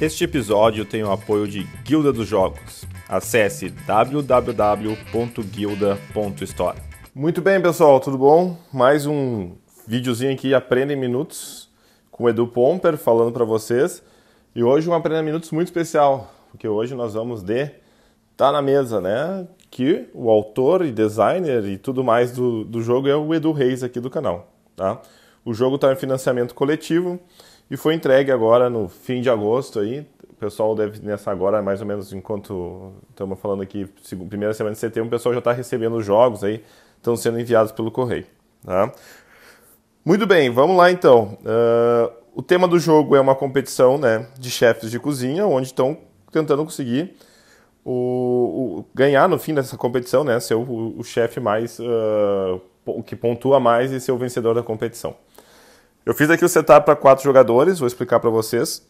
Este episódio tem o apoio de Guilda dos Jogos. Acesse www.guilda.store. Muito bem, pessoal, tudo bom? Mais um videozinho aqui Aprenda em Minutos com o Edu Pomper falando para vocês. E hoje um Aprenda em Minutos muito especial, porque hoje nós vamos de Tá na Mesa, né? Que o autor e designer e tudo mais do, do jogo é o Edu Reis aqui do canal, tá? O jogo está em financiamento coletivo e foi entregue agora no fim de agosto aí. O pessoal deve nessa agora, mais ou menos enquanto estamos falando aqui, primeira semana de setembro, o pessoal já está recebendo os jogos aí, estão sendo enviados pelo correio. Tá? Muito bem, vamos lá então. Uh, o tema do jogo é uma competição né, de chefes de cozinha, onde estão tentando conseguir o, o, ganhar no fim dessa competição, né, ser o, o chefe mais uh, que pontua mais e ser o vencedor da competição. Eu fiz aqui o setup para quatro jogadores, vou explicar para vocês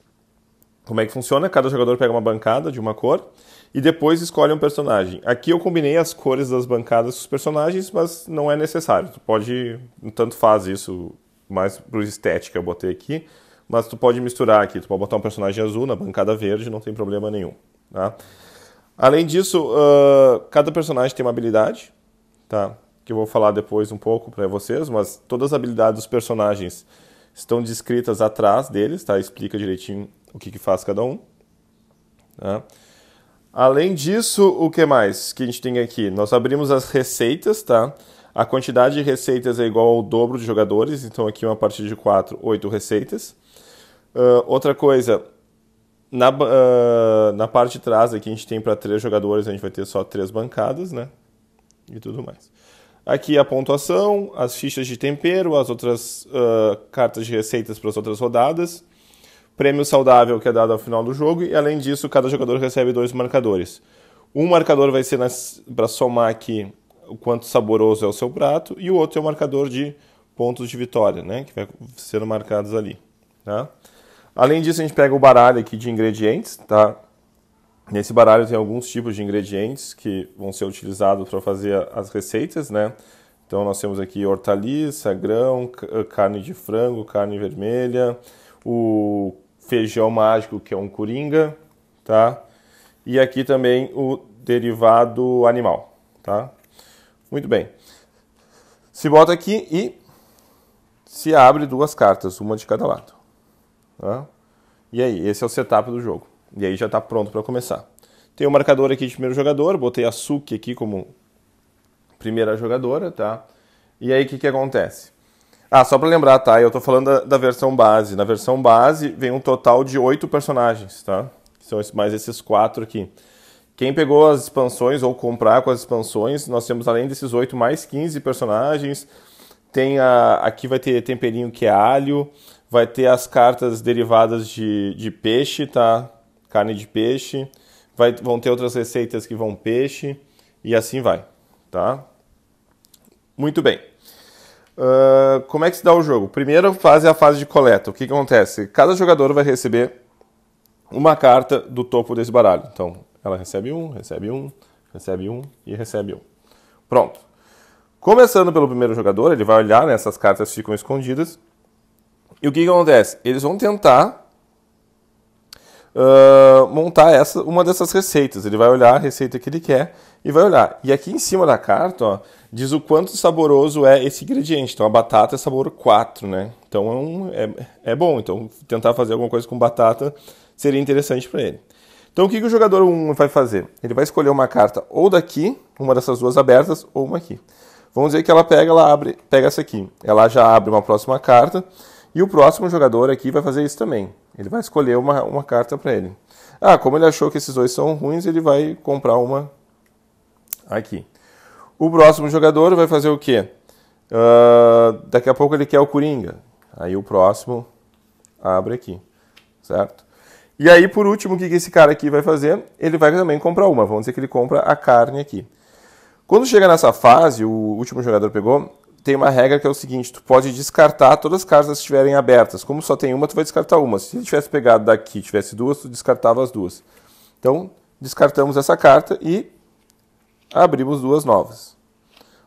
como é que funciona. Cada jogador pega uma bancada de uma cor e depois escolhe um personagem. Aqui eu combinei as cores das bancadas com os personagens, mas não é necessário. Tu pode, tanto faz isso, mais por estética eu botei aqui, mas tu pode misturar aqui. Tu pode botar um personagem azul na bancada verde, não tem problema nenhum. Tá? Além disso, uh, cada personagem tem uma habilidade, tá? que eu vou falar depois um pouco para vocês, mas todas as habilidades dos personagens estão descritas atrás deles, tá? Explica direitinho o que, que faz cada um. Tá? Além disso, o que mais que a gente tem aqui? Nós abrimos as receitas, tá? A quantidade de receitas é igual ao dobro de jogadores, então aqui uma partida de 4, 8 receitas. Uh, outra coisa, na, uh, na parte de trás aqui a gente tem para 3 jogadores, a gente vai ter só 3 bancadas, né? E tudo mais. Aqui a pontuação, as fichas de tempero, as outras uh, cartas de receitas para as outras rodadas, prêmio saudável que é dado ao final do jogo, e além disso, cada jogador recebe dois marcadores. Um marcador vai ser para somar aqui o quanto saboroso é o seu prato, e o outro é o marcador de pontos de vitória, né, que vai sendo marcados ali. Tá? Além disso, a gente pega o baralho aqui de ingredientes, tá? Nesse baralho tem alguns tipos de ingredientes que vão ser utilizados para fazer as receitas, né? Então nós temos aqui hortaliça, grão, eh, carne de frango, carne vermelha, o feijão mágico que é um coringa, tá? E aqui também o derivado animal, tá? Muito bem. Se bota aqui e se abre duas cartas, uma de cada lado. Tá? E aí, esse é o setup do jogo. E aí já está pronto para começar. Tem o marcador aqui de primeiro jogador, botei a Suki aqui como primeira jogadora, tá? E aí o que, que acontece? Ah, só para lembrar, tá? Eu estou falando da, da, versão base. Na versão base vem um total de oito personagens, tá? São mais esses quatro aqui. Quem pegou as expansões ou comprar com as expansões, nós temos além desses oito mais 15 personagens. Tem a, aqui vai ter temperinho que é alho, vai ter as cartas derivadas de, de peixe, tá? carne de peixe, vai, vão ter outras receitas que vão peixe e assim vai, tá? Muito bem. Uh, como é que se dá o jogo? Primeira fase é a fase de coleta. O que, que acontece? Cada jogador vai receber uma carta do topo desse baralho. Então, ela recebe um, recebe um, recebe um e recebe um. Pronto. Começando pelo primeiro jogador, ele vai olhar, né, essas cartas ficam escondidas. E o que, que acontece? Eles vão tentar uh, montar essa, uma dessas receitas. Ele vai olhar a receita que ele quer e vai olhar. E aqui em cima da carta ó, diz o quanto saboroso é esse ingrediente. Então a batata é sabor 4, né? Então é, um, é, é bom. Então tentar fazer alguma coisa com batata seria interessante para ele. Então o que, que o jogador 1 vai fazer? Ele vai escolher uma carta ou daqui, uma dessas duas abertas, ou uma aqui. Vamos dizer que ela pega, ela abre, pega essa aqui. Ela já abre uma próxima carta e o próximo jogador aqui vai fazer isso também. Ele vai escolher uma, uma carta para ele. Ah, como ele achou que esses dois são ruins, ele vai comprar uma aqui. O próximo jogador vai fazer o quê? Uh, daqui a pouco ele quer o Coringa. Aí o próximo abre aqui, certo? E aí, por último, o que esse cara aqui vai fazer? Ele vai também comprar uma. Vamos dizer que ele compra a carne aqui. Quando chega nessa fase, o último jogador pegou, tem uma regra que é o seguinte, tu pode descartar todas as cartas que estiverem abertas. Como só tem uma, tu vai descartar uma. Se tivesse pegado daqui e tivesse duas, tu descartava as duas. Então, descartamos essa carta e abrimos duas novas.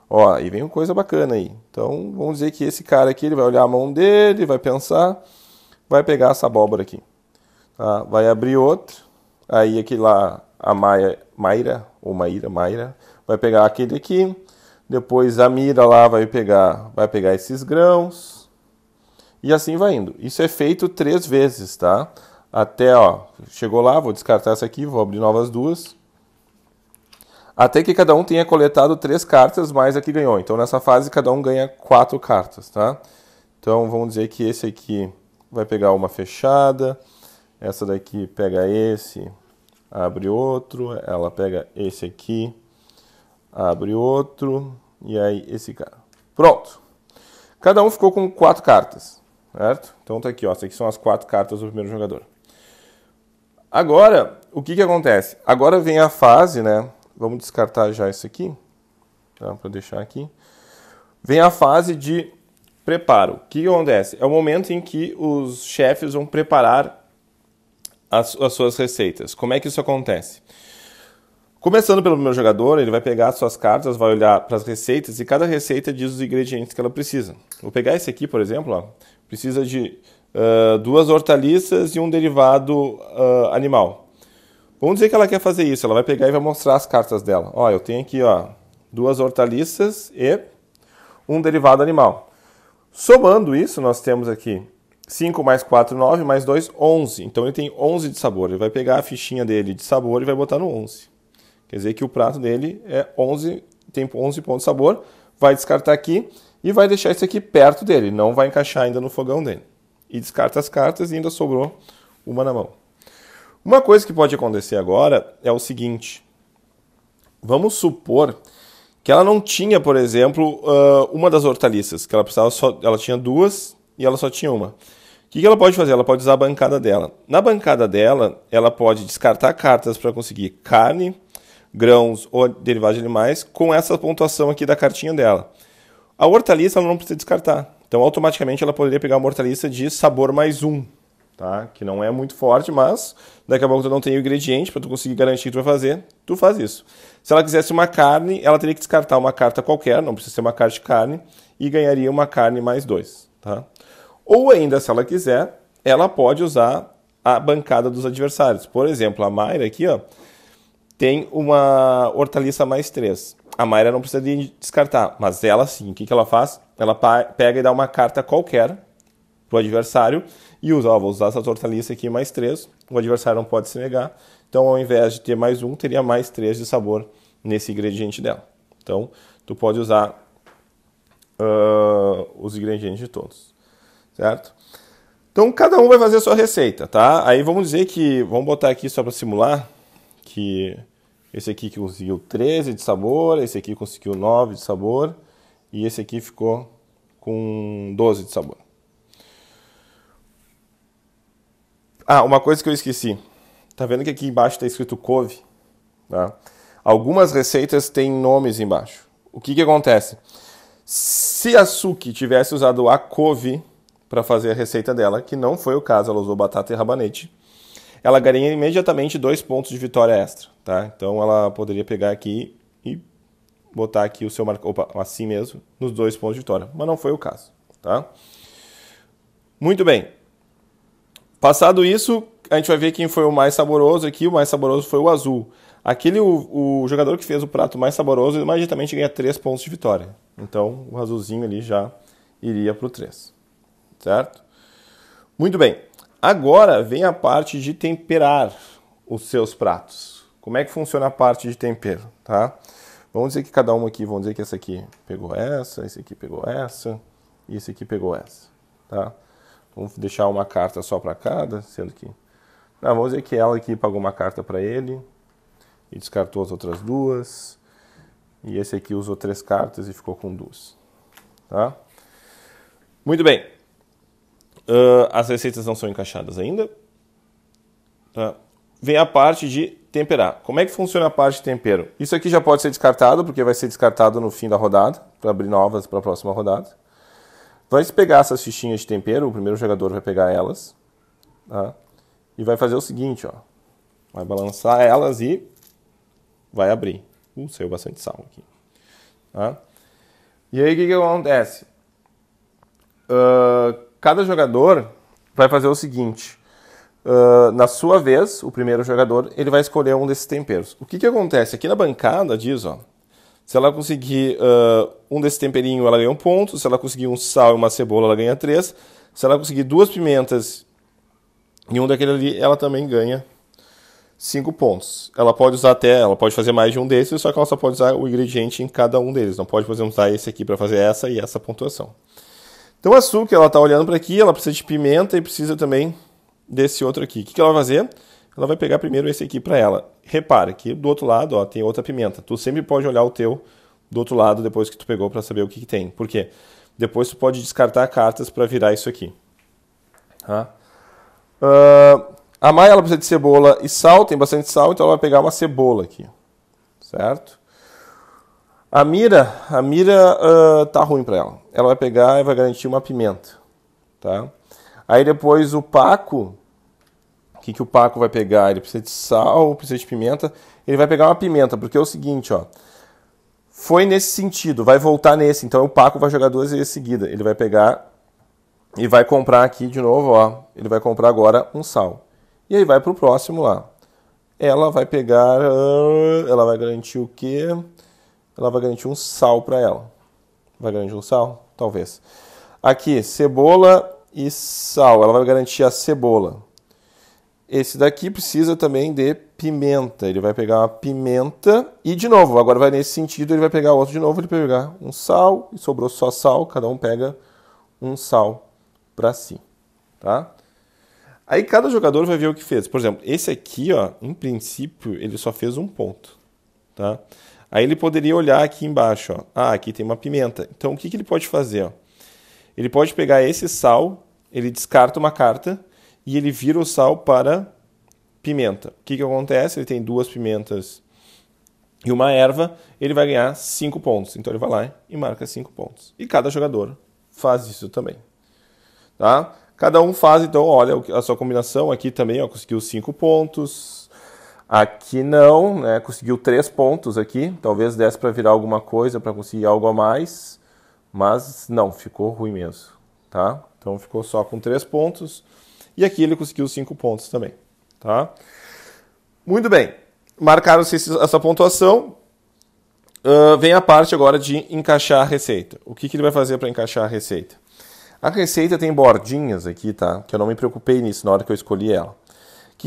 Ó, aí vem uma coisa bacana aí. Então, vamos dizer que esse cara aqui, ele vai olhar a mão dele, vai pensar, vai pegar essa abóbora aqui. Tá? Vai abrir outra, aí aqui lá, a Maia, Mayra, ou Maíra, Mayra, vai pegar aquele aqui, depois a mira lá vai pegar, vai pegar esses grãos. E assim vai indo. Isso é feito três vezes, tá? Até, ó, chegou lá, vou descartar essa aqui, vou abrir novas duas. Até que cada um tenha coletado três cartas mais a que ganhou. Então nessa fase cada um ganha quatro cartas, tá? Então vamos dizer que esse aqui vai pegar uma fechada, essa daqui pega esse, abre outro, ela pega esse aqui, abre outro, e aí esse cara. Pronto. Cada um ficou com quatro cartas, certo? Então tá aqui, ó, essas aqui são as quatro cartas do primeiro jogador. Agora, o que que acontece? Agora vem a fase, né? Vamos descartar já isso aqui, tá? Para deixar aqui. Vem a fase de preparo. O que, que acontece? É o momento em que os chefes vão preparar as, as suas receitas. Como é que isso acontece? Começando pelo primeiro jogador, ele vai pegar suas cartas, vai olhar para as receitas e cada receita diz os ingredientes que ela precisa. Vou pegar esse aqui, por exemplo, ó, precisa de uh, duas hortaliças e um derivado uh, animal. Vamos dizer que ela quer fazer isso, ela vai pegar e vai mostrar as cartas dela. Ó, eu tenho aqui ó, duas hortaliças e um derivado animal. Somando isso, nós temos aqui 5 mais 4, 9, mais 2, 11. Então ele tem 11 de sabor. Ele vai pegar a fichinha dele de sabor e vai botar no 11. Quer dizer que o prato dele é 11, tem 11 pontos de sabor, vai descartar aqui e vai deixar isso aqui perto dele, não vai encaixar ainda no fogão dele. E descarta as cartas e ainda sobrou uma na mão. Uma coisa que pode acontecer agora é o seguinte: vamos supor que ela não tinha, por exemplo, ah, uma das hortaliças, que ela precisava só, ela tinha duas e ela só tinha uma. O que ela pode fazer? Ela pode usar a bancada dela. Na bancada dela, ela pode descartar cartas para conseguir carne, grãos ou derivados de animais com essa pontuação aqui da cartinha dela. A hortaliça ela não precisa descartar. Então, automaticamente, ela poderia pegar uma hortaliça de sabor mais um, tá? que não é muito forte, mas daqui a pouco tu não tem o ingrediente para tu conseguir garantir que tu vai fazer, tu faz isso. Se ela quisesse uma carne, ela teria que descartar uma carta qualquer, não precisa ser uma carta de carne, e ganharia uma carne mais dois. Tá? Ou ainda, se ela quiser, ela pode usar a bancada dos adversários. Por exemplo, a Mayra aqui, ó, tem uma hortaliça mais 3. A Mayra não precisa de descartar, mas ela sim. O que, que ela faz? Ela pega e dá uma carta qualquer para o adversário e usa, ó, vou usar essa hortaliça aqui mais 3, o adversário não pode se negar. Então, ao invés de ter mais um, teria mais 3 de sabor nesse ingrediente dela. Então, tu pode usar uh, os ingredientes de todos, certo? Então, cada um vai fazer a sua receita, tá? Aí vamos dizer que, vamos botar aqui só para simular, que esse aqui que conseguiu 13 de sabor, esse aqui conseguiu 9 de sabor e esse aqui ficou com 12 de sabor. Ah, uma coisa que eu esqueci. Tá vendo que aqui embaixo está escrito couve? Tá? Algumas receitas têm nomes embaixo. O que, que acontece? Se a Suki tivesse usado a couve para fazer a receita dela, que não foi o caso, ela usou batata e rabanete, ela ganha imediatamente dois pontos de vitória extra, tá? Então ela poderia pegar aqui e botar aqui o seu marcador, opa, assim mesmo, nos dois pontos de vitória, mas não foi o caso, tá? Muito bem. Passado isso, a gente vai ver quem foi o mais saboroso aqui, o mais saboroso foi o azul. Aquele, o, o jogador que fez o prato mais saboroso, imediatamente ganha três pontos de vitória. Então, o azulzinho ali já iria para o 3, certo? Muito bem. Agora vem a parte de temperar os seus pratos. Como é que funciona a parte de tempero, tá? Vamos dizer que cada uma aqui, vamos dizer que essa aqui pegou essa, esse aqui pegou essa e esse aqui pegou essa, tá? Vamos deixar uma carta só para cada, sendo que não, vamos dizer que ela aqui pagou uma carta para ele e descartou as outras duas. E esse aqui usou três cartas e ficou com duas, tá? Muito bem. Uh, as receitas não são encaixadas ainda. Tá? Vem a parte de temperar. Como é que funciona a parte de tempero? Isso aqui já pode ser descartado, porque vai ser descartado no fim da rodada, para abrir novas para a próxima rodada. Vai pegar essas fichinhas de tempero, o primeiro jogador vai pegar elas, tá? e vai fazer o seguinte, ó. vai balançar elas e vai abrir. Uh, saiu bastante sal aqui. Tá? E aí o que, que acontece? Uh, cada jogador vai fazer o seguinte. Uh, na sua vez, o primeiro jogador, ele vai escolher um desses temperos. O que, que acontece? Aqui na bancada diz, ó, se ela conseguir uh, um desses temperinho, ela ganha um ponto. Se ela conseguir um sal e uma cebola, ela ganha três. Se ela conseguir duas pimentas e um daquele ali, ela também ganha cinco pontos. Ela pode usar até, ela pode fazer mais de um desses, só que ela só pode usar o ingrediente em cada um deles. Não pode, por exemplo, usar esse aqui para fazer essa e essa pontuação. Então a açúcar, ela está olhando para aqui, ela precisa de pimenta e precisa também desse outro aqui. O que, que ela vai fazer? Ela vai pegar primeiro esse aqui para ela. Repara que do outro lado ó, tem outra pimenta. Tu sempre pode olhar o teu do outro lado depois que tu pegou para saber o que, que, tem. Por quê? Depois tu pode descartar cartas para virar isso aqui. Tá? Uh, a Maia ela precisa de cebola e sal, tem bastante sal, então ela vai pegar uma cebola aqui. Certo? A mira, a mira uh, tá ruim para ela. Ela vai pegar e vai garantir uma pimenta, tá? Aí depois o Paco, o que, que o Paco vai pegar? Ele precisa de sal, precisa de pimenta. Ele vai pegar uma pimenta, porque é o seguinte, ó. Foi nesse sentido, vai voltar nesse. Então o Paco vai jogar duas vezes seguida. Ele vai pegar e vai comprar aqui de novo, ó. Ele vai comprar agora um sal. E aí vai pro próximo lá. Ela vai pegar, ah, ela vai garantir o quê? ela vai garantir um sal para ela. Vai garantir um sal? Talvez. Aqui, cebola e sal. Ela vai garantir a cebola. Esse daqui precisa também de pimenta. Ele vai pegar uma pimenta e, de novo, agora vai nesse sentido, ele vai pegar outro de novo, ele vai pegar um sal e sobrou só sal, cada um pega um sal para si, tá? Aí cada jogador vai ver o que fez. Por exemplo, esse aqui, ó, em princípio, ele só fez um ponto, tá? Aí ele poderia olhar aqui embaixo, ó. ah, aqui tem uma pimenta. Então o que, que ele pode fazer? Ó? Ele pode pegar esse sal, ele descarta uma carta e ele vira o sal para pimenta. O que, que acontece? Ele tem duas pimentas e uma erva, ele vai ganhar 5 pontos. Então ele vai lá e marca 5 pontos. E cada jogador faz isso também. Tá? Cada um faz, então, olha a sua combinação aqui também, ó, conseguiu 5 pontos, Aqui não, né? conseguiu três pontos aqui, talvez desse para virar alguma coisa, para conseguir algo a mais, mas não, ficou ruim mesmo, tá? Então ficou só com três pontos e aqui ele conseguiu cinco pontos também, tá? Muito bem, marcaram-se essa pontuação. Uh, vem a parte agora de encaixar a receita. O que, que ele vai fazer para encaixar a receita? A receita tem bordinhas aqui, tá? Que eu não me preocupei nisso na hora que eu escolhi ela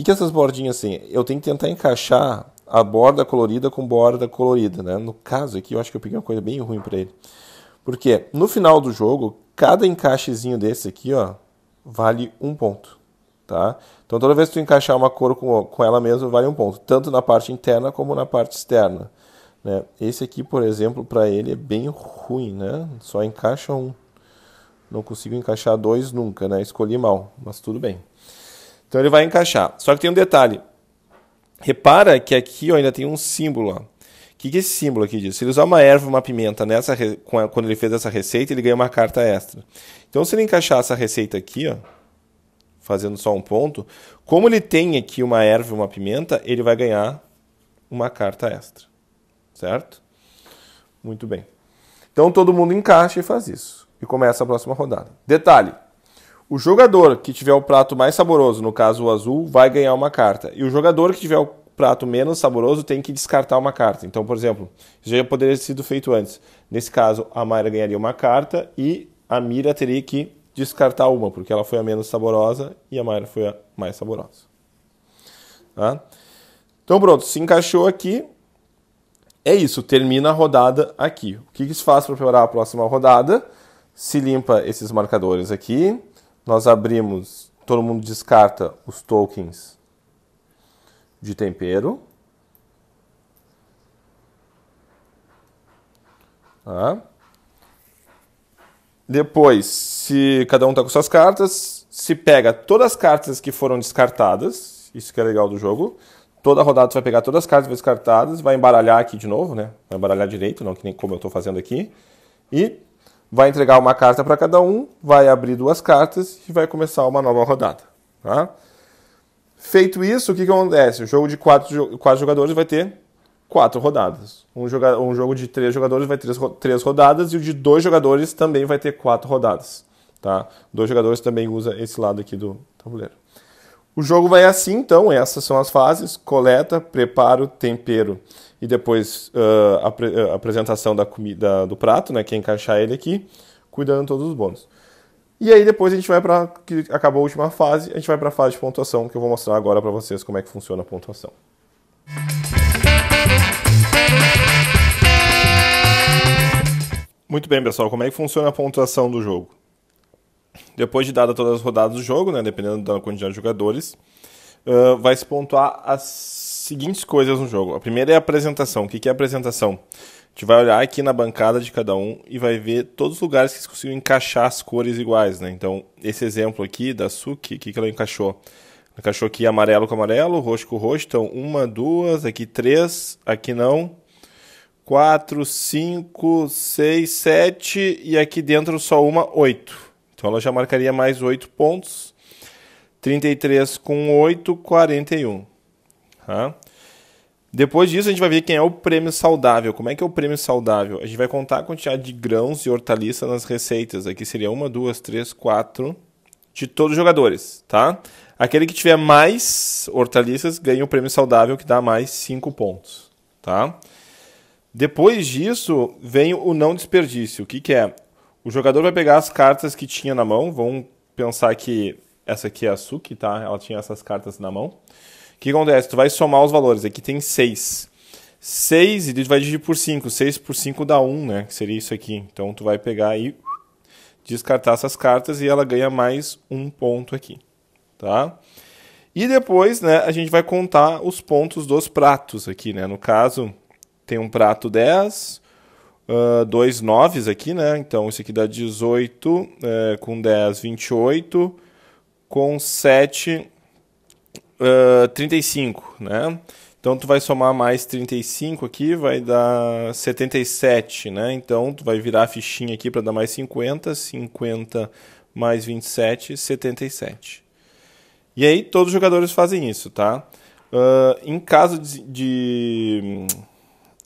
que, que essas bordinhas assim? Eu tenho que tentar encaixar a borda colorida com borda colorida, né? No caso aqui, eu acho que eu peguei uma coisa bem ruim para ele. Porque no final do jogo, cada encaixezinho desse aqui, ó, vale um ponto, tá? Então toda vez que tu encaixar uma cor com, com ela mesma, vale um ponto, tanto na parte interna como na parte externa. Né? Esse aqui, por exemplo, para ele é bem ruim, né? Só encaixa um. Não consigo encaixar dois nunca, né? Escolhi mal, mas tudo bem. Então ele vai encaixar. Só que tem um detalhe. Repara que aqui ó, ainda tem um símbolo. O que, que é esse símbolo aqui diz? Se ele usar uma erva, uma pimenta nessa re... quando ele fez essa receita, ele ganha uma carta extra. Então se ele encaixar essa receita aqui, ó, fazendo só um ponto, como ele tem aqui uma erva e uma pimenta, ele vai ganhar uma carta extra. Certo? Muito bem. Então todo mundo encaixa e faz isso. E começa a próxima rodada. Detalhe: o jogador que tiver o prato mais saboroso, no caso o azul, vai ganhar uma carta. E o jogador que tiver o prato menos saboroso tem que descartar uma carta. Então, por exemplo, isso já poderia ter sido feito antes. Nesse caso, a Mayra ganharia uma carta e a Mira teria que descartar uma, porque ela foi a menos saborosa e a Mayra foi a mais saborosa. Tá? Então, pronto, se encaixou aqui. É isso, termina a rodada aqui. O que, que se faz para preparar a próxima rodada? Se limpa esses marcadores aqui nós abrimos, todo mundo descarta os tokens de tempero. Tá? Depois, se cada um está com suas cartas, se pega todas as cartas que foram descartadas, isso que é legal do jogo. Toda rodada você vai pegar todas as cartas descartadas, vai embaralhar aqui de novo, né? Vai embaralhar direito, não que nem como eu estou fazendo aqui. E vai entregar uma carta para cada um, vai abrir duas cartas e vai começar uma nova rodada. Tá? Feito isso, o que, que acontece? O jogo de quatro, quatro jogadores vai ter quatro rodadas. Um, joga, um jogo de três jogadores vai ter três, três rodadas e o de dois jogadores também vai ter quatro rodadas. Tá? Dois jogadores também usa esse lado aqui do tabuleiro. O jogo vai assim, então, essas são as fases: coleta, preparo, tempero e depois uh, a, a, apresentação da comida do prato, né? Que é encaixar ele aqui, cuidando todos os bônus. E aí depois a gente vai para que acabou a última fase, a gente vai para a fase de pontuação que eu vou mostrar agora para vocês como é que funciona a pontuação. Muito bem, pessoal, como é que funciona a pontuação do jogo? Depois de dada todas as rodadas do jogo, né, dependendo da quantidade de jogadores, uh, vai se pontuar as seguintes coisas no jogo. A primeira é a apresentação. O que é a apresentação? A gente vai olhar aqui na bancada de cada um e vai ver todos os lugares que eles conseguiram encaixar as cores iguais. Né? Então, esse exemplo aqui da Suki, o que, que ela encaixou? encaixou aqui amarelo com amarelo, roxo com roxo. Então, uma, duas, aqui três, aqui não, quatro, cinco, seis, sete e aqui dentro só uma, oito. Então ela já marcaria mais 8 pontos. 33 com 8, 41. Tá? Depois disso, a gente vai ver quem é o prêmio saudável. Como é que é o prêmio saudável? A gente vai contar a quantidade de grãos e hortaliças nas receitas. Aqui seria uma, duas, três, quatro de todos os jogadores, tá? Aquele que tiver mais hortaliças ganha o prêmio saudável, que dá mais 5 pontos, tá? Depois disso, vem o não desperdício. O que, que é? O jogador vai pegar as cartas que tinha na mão. Vamos pensar que essa aqui é a Suki, tá? Ela tinha essas cartas na mão. O que acontece? Tu vai somar os valores. Aqui tem 6. 6 e tu vai dividir por 5. 6 por 5 dá 1, um, né? Que seria isso aqui. Então tu vai pegar e descartar essas cartas e ela ganha mais um ponto aqui, tá? E depois, né, a gente vai contar os pontos dos pratos aqui, né? No caso, tem um prato 10, uh, dois 9 aqui, né? Então esse aqui dá 18, é, com 10, 28, com 7, uh, 35, né? Então tu vai somar mais 35 aqui, vai dar 77, né? Então tu vai virar a fichinha aqui para dar mais 50, 50 mais 27, 77. E aí todos os jogadores fazem isso, tá? Uh, em caso de, de,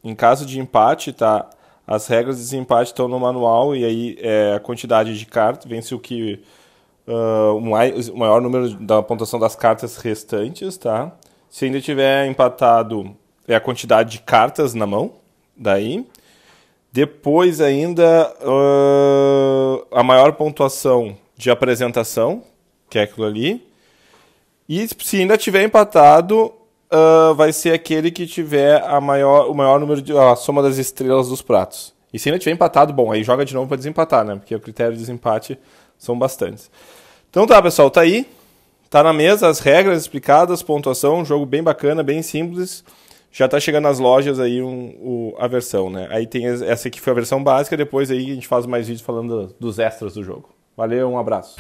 em caso de empate, tá? As regras de desempate estão no manual e aí é, a quantidade de cartas vence o que uh, o maior número da pontuação das cartas restantes, tá? Se ainda tiver empatado é a quantidade de cartas na mão, daí. Depois ainda uh, a maior pontuação de apresentação, que é aquilo ali. E se ainda tiver empatado uh, vai ser aquele que tiver a maior, o maior número de. a soma das estrelas dos pratos. E se ainda tiver empatado, bom, aí joga de novo para desempatar, né? Porque o critério de desempate são bastantes. Então tá, pessoal, tá aí. Tá na mesa as regras explicadas, pontuação, jogo bem bacana, bem simples. Já tá chegando nas lojas aí um, a versão, né? Aí tem essa aqui foi a versão básica, depois aí a gente faz mais vídeos falando dos extras do jogo. Valeu, um abraço.